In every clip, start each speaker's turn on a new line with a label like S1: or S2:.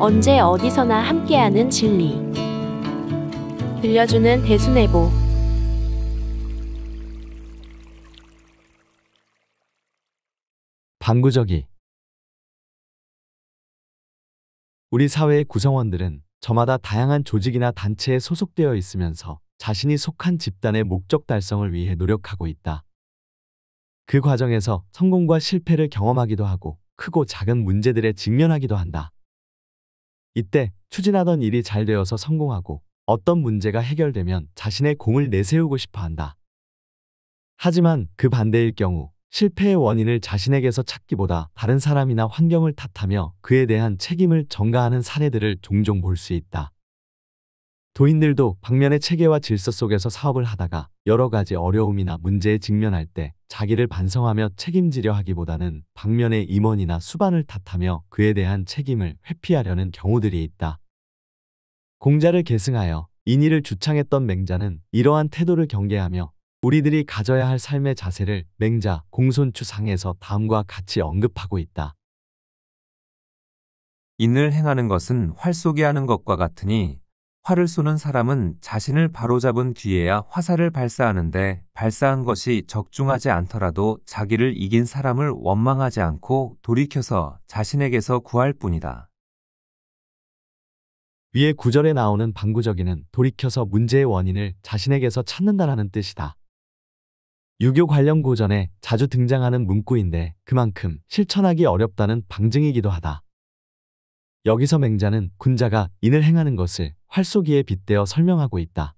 S1: 언제 어디서나 함께하는 진리. 들려주는 대수내보. 방구적이 우리 사회의 구성원들은 저마다 다양한 조직이나 단체에 소속되어 있으면서 자신이 속한 집단의 목적 달성을 위해 노력하고 있다. 그 과정에서 성공과 실패를 경험하기도 하고 크고 작은 문제들에 직면하기도 한다. 이때 추진하던 일이 잘 되어서 성공하고 어떤 문제가 해결되면 자신의 공을 내세우고 싶어 한다. 하지만 그 반대일 경우 실패의 원인을 자신에게서 찾기보다 다른 사람이나 환경을 탓하며 그에 대한 책임을 전가하는 사례들을 종종 볼 수 있다. 도인들도 방면의 체계와 질서 속에서 사업을 하다가 여러 가지 어려움이나 문제에 직면할 때 자기를 반성하며 책임지려 하기보다는 방면의 임원이나 수반을 탓하며 그에 대한 책임을 회피하려는 경우들이 있다. 공자를 계승하여 인의를 주창했던 맹자는 이러한 태도를 경계하며 우리들이 가져야 할 삶의 자세를 맹자 공손추상에서 다음과 같이
S2: 언급하고 있다. 인을 행하는 것은 활쏘기 하는 것과 같으니 화를 쏘는 사람은 자신을 바로잡은 뒤에야 화살을 발사하는데 발사한 것이 적중하지 않더라도 자기를 이긴 사람을 원망하지 않고 돌이켜서 자신에게서 구할 뿐이다.
S1: 위의 구절에 나오는 방구적이는 돌이켜서 문제의 원인을 자신에게서 찾는다라는 뜻이다. 유교 관련 고전에 자주 등장하는 문구인데 그만큼 실천하기 어렵다는 방증이기도 하다. 여기서 맹자는 군자가 인을 행하는 것을 활쏘기에 빗대어 설명하고 있다.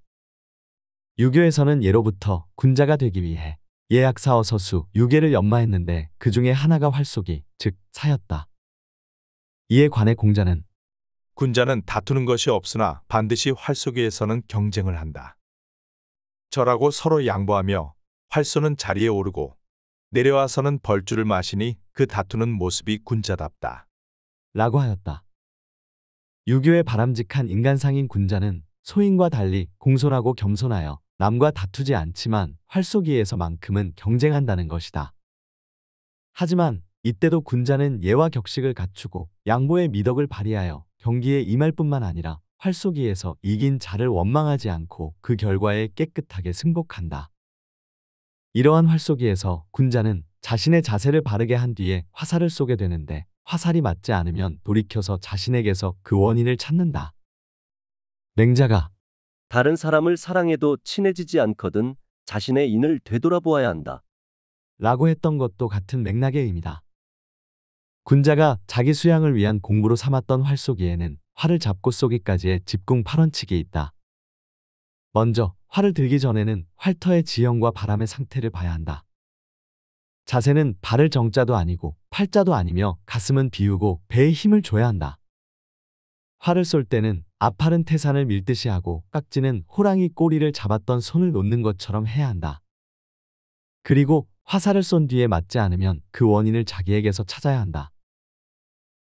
S1: 유교에서는 예로부터 군자가 되기 위해 예약사어 서수 유개를 연마했는데 그 중에 하나가 활쏘기, 즉 사였다. 이에 관해 공자는 군자는 다투는 것이 없으나 반드시 활쏘기에서는 경쟁을 한다. 저라고 서로 양보하며 활쏘는 자리에 오르고 내려와서는 벌주를 마시니 그 다투는 모습이 군자답다. 라고 하였다. 유교의 바람직한 인간상인 군자는 소인과 달리 공손하고 겸손하여 남과 다투지 않지만 활쏘기에서만큼은 경쟁한다는 것이다. 하지만 이때도 군자는 예와 격식을 갖추고 양보의 미덕을 발휘하여 경기에 임할 뿐만 아니라 활쏘기에서 이긴 자를 원망하지 않고 그 결과에 깨끗하게 승복한다. 이러한 활쏘기에서 군자는 자신의 자세를 바르게 한 뒤에 화살을 쏘게 되는데 화살이 맞지 않으면 돌이켜서 자신에게서 그 원인을 찾는다. 맹자가
S2: 다른 사람을 사랑해도 친해지지 않거든 자신의 인을 되돌아보아야 한다.
S1: 라고 했던 것도 같은 맥락의 의미다. 군자가 자기 수양을 위한 공부로 삼았던 활속에는 활을 잡고 쏘기까지의 집궁 8원칙이 있다. 먼저 활을 들기 전에는 활터의 지형과 바람의 상태를 봐야 한다. 자세는 발을 정자도 아니고 팔자도 아니며 가슴은 비우고 배에 힘을 줘야 한다. 활을 쏠 때는 앞팔은 태산을 밀듯이 하고 깍지는 호랑이 꼬리를 잡았던 손을 놓는 것처럼 해야 한다. 그리고 화살을 쏜 뒤에 맞지 않으면 그 원인을 자기에게서 찾아야 한다.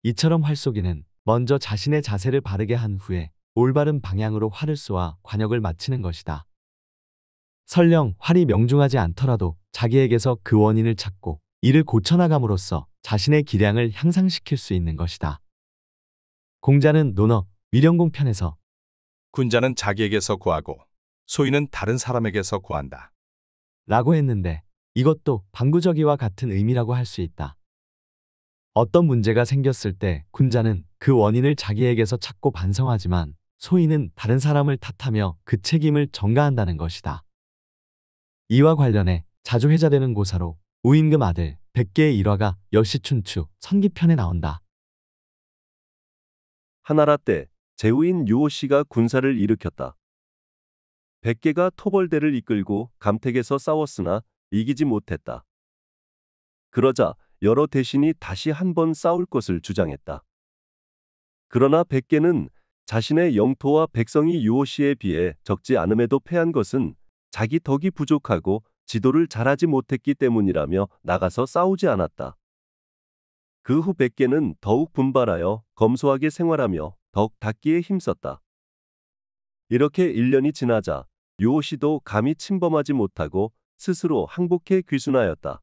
S1: 이처럼 활쏘기는 먼저 자신의 자세를 바르게 한 후에 올바른 방향으로 활을 쏘아 관역을 맞히는 것이다. 설령 활이 명중하지 않더라도 자기에게서 그 원인을 찾고 이를 고쳐나감으로써 자신의 기량을 향상시킬 수 있는 것이다. 공자는 논어, 위령공 편에서 군자는 자기에게서 구하고 소인은 다른 사람에게서 구한다. 라고 했는데 이것도 방구적이와 같은 의미라고 할 수 있다. 어떤 문제가 생겼을 때 군자는 그 원인을 자기에게서 찾고 반성하지만 소인은 다른 사람을 탓하며 그 책임을 전가한다는 것이다. 이와 관련해 자주 회자되는 고사로 우임금 아들 100개의 일화가 여시춘추 선기편에 나온다.
S2: 하나라 때 제후인 유호씨가 군사를 일으켰다. 백개가 토벌대를 이끌고 감택에서 싸웠으나 이기지 못했다. 그러자 여러 대신이 다시 한 번 싸울 것을 주장했다. 그러나 백개는 자신의 영토와 백성이 유호씨에 비해 적지 않음에도 패한 것은 자기 덕이 부족하고 지도를 잘하지 못했기 때문이라며 나가서 싸우지 않았다. 그 후백계는 더욱 분발하여 검소하게 생활하며 덕 닦기에 힘썼다. 이렇게 1년이 지나자 요오씨도 감히 침범하지 못하고 스스로 항복해 귀순하였다.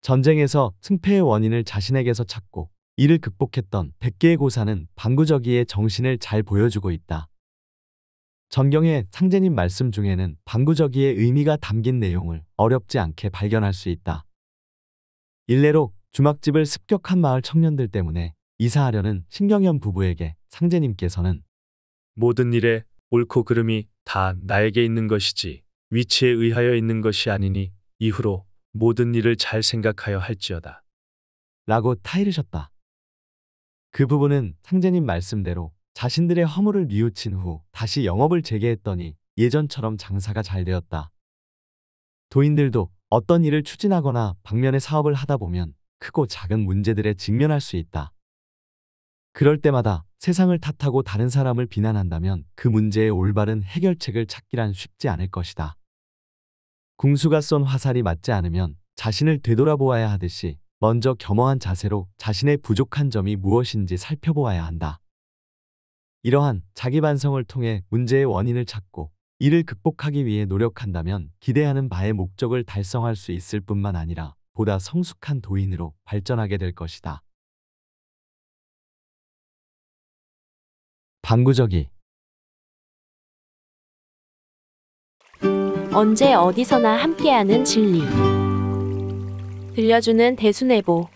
S1: 전쟁에서 승패의 원인을 자신에게서 찾고 이를 극복했던 백계의 고사는 방구저기의 정신을 잘 보여주고 있다. 전경의 상제님 말씀 중에는 방구저기의 의미가 담긴 내용을 어렵지 않게 발견할 수 있다. 일례로 주막집을 습격한 마을 청년들 때문에 이사하려는 신경현 부부에게 상제님께서는 모든 일에 옳고 그름이 다 나에게 있는 것이지 위치에 의하여 있는 것이 아니니 이후로 모든 일을 잘 생각하여 할지어다. 라고 타이르셨다. 그 부분은 상제님 말씀대로 자신들의 허물을 뉘우친 후 다시 영업을 재개했더니 예전처럼 장사가 잘 되었다. 도인들도 어떤 일을 추진하거나 방면의 사업을 하다 보면 크고 작은 문제들에 직면할 수 있다. 그럴 때마다 세상을 탓하고 다른 사람을 비난한다면 그 문제의 올바른 해결책을 찾기란 쉽지 않을 것이다. 궁수가 쏜 화살이 맞지 않으면 자신을 되돌아보아야 하듯이 먼저 겸허한 자세로 자신의 부족한 점이 무엇인지 살펴보아야 한다. 이러한 자기 반성을 통해 문제의 원인을 찾고 이를 극복하기 위해 노력한다면 기대하는 바의 목적을 달성할 수 있을 뿐만 아니라 보다
S2: 성숙한 도인으로 발전하게 될 것이다. 방구적이
S1: 언제 어디서나 함께하는 진리 들려주는 대수내보